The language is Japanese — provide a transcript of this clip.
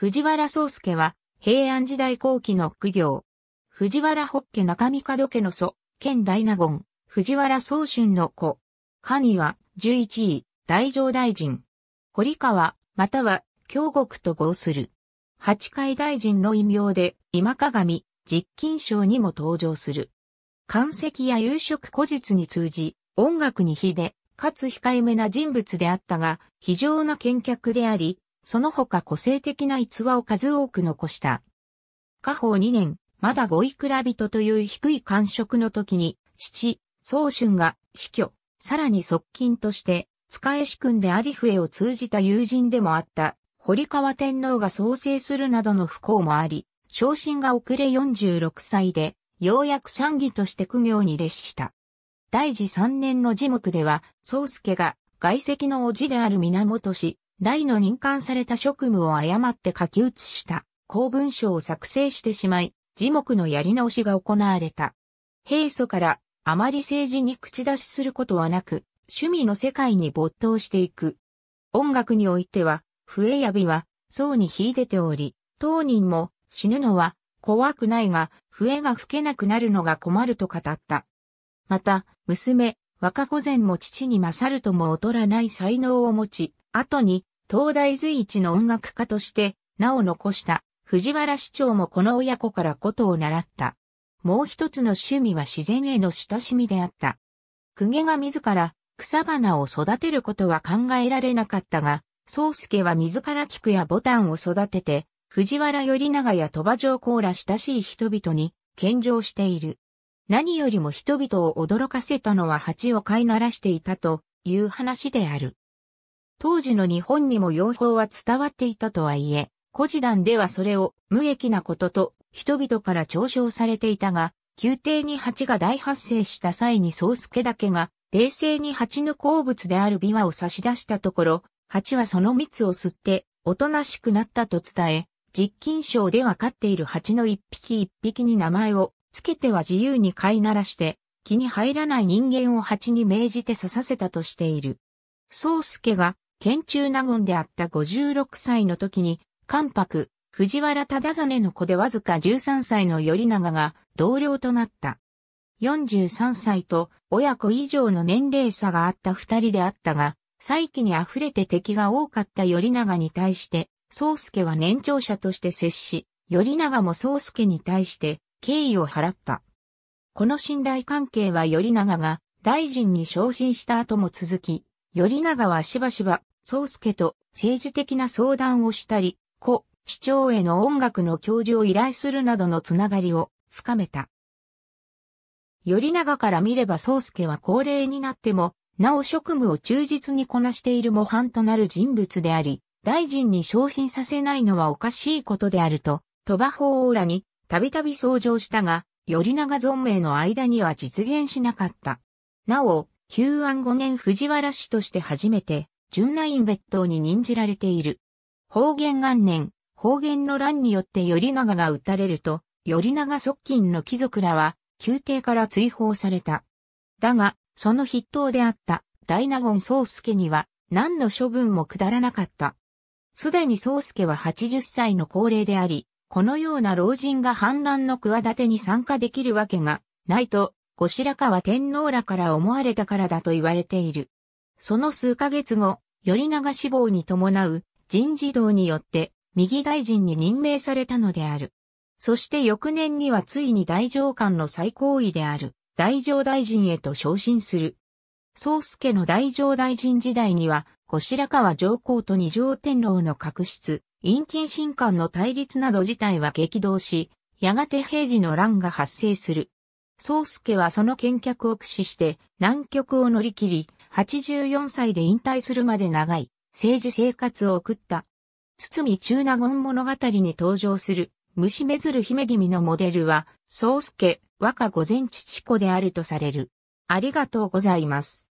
藤原宗介は、平安時代後期の苦行。藤原北家中身門家の祖、県大納言、藤原宗春の子。神は、11位、大乗大臣。堀川、または、京国と合する。八海大臣の異名で、今鏡、実金賞にも登場する。漢石や夕食古日に通じ、音楽に秀で、かつ控えめな人物であったが、非常な見客であり、その他個性的な逸話を数多く残した。家宝2年、まだ五位ら人という低い官職の時に、父、宗春が死去、さらに側近として、使え師君であり笛を通じた友人でもあった、堀川天皇が創生するなどの不幸もあり、昇進が遅れ46歳で、ようやく参議として苦行に列した。大治3年の字幕では、宗介が外籍の叔父である源氏、来の任官された職務を誤って書き写した公文書を作成してしまい、字幕のやり直しが行われた。平素からあまり政治に口出しすることはなく、趣味の世界に没頭していく。音楽においては、笛やびは、層に秀でており、当人も死ぬのは怖くないが、笛が吹けなくなるのが困ると語った。また、娘、若御前も父に勝るとも劣らない才能を持ち、後に東大随一の音楽家として名を残した藤原市長もこの親子からことを習った。もう一つの趣味は自然への親しみであった。公家が自ら草花を育てることは考えられなかったが、宗介は自ら菊やボタンを育てて、藤原頼長や鳥羽上皇ら親しい人々に献上している。何よりも人々を驚かせたのは蜂を飼いならしていたという話である。当時の日本にも養蜂は伝わっていたとはいえ、古事団ではそれを無益なことと人々から嘲笑されていたが、宮廷に蜂が大発生した際に宗助だけが、冷静に蜂の好物である琵琶を差し出したところ、蜂はその蜜を吸って、おとなしくなったと伝え、実金賞で分かっている蜂の一匹一匹に名前をつけては自由に飼いならして、気に入らない人間を蜂に命じて刺させたとしている。宗助が県中納言であった56歳の時に、関白、藤原忠実の子でわずか13歳の頼長が同僚となった。43歳と親子以上の年齢差があった二人であったが、再起に溢れて敵が多かった頼長に対して、宗介は年長者として接し、頼長も宗介に対して敬意を払った。この信頼関係は頼長が大臣に昇進した後も続き、頼長はしばしば宗介と政治的な相談をしたり、故、市長への音楽の教授を依頼するなどのつながりを深めた。頼長から見れば宗介は高齢になっても、なお職務を忠実にこなしている模範となる人物であり、大臣に昇進させないのはおかしいことであると、鳥羽法王らにたびたび相乗したが、頼長存命の間には実現しなかった。なお、旧安5年藤原氏として初めて、純ナイン別当に任じられている。方言元年、方言の乱によって頼長が撃たれると、頼長側近の貴族らは、宮廷から追放された。だが、その筆頭であった大納言宗介には、何の処分も下らなかった。すでに宗介は80歳の高齢であり、このような老人が反乱の企てに参加できるわけがないと、後白河天皇らから思われたからだと言われている。その数ヶ月後、頼長死亡に伴う人事堂によって右大臣に任命されたのである。そして翌年にはついに大上官の最高位である大上大臣へと昇進する。宗介の大上大臣時代には、後白河上皇と二条天皇の確執、陰近神官の対立など自体は激動し、やがて平時の乱が発生する。宗介はその見客を駆使して、南極を乗り切り、84歳で引退するまで長い政治生活を送った。堤中納言物語に登場する虫めずる姫君のモデルは、宗介若御前父子であるとされる。ありがとうございます。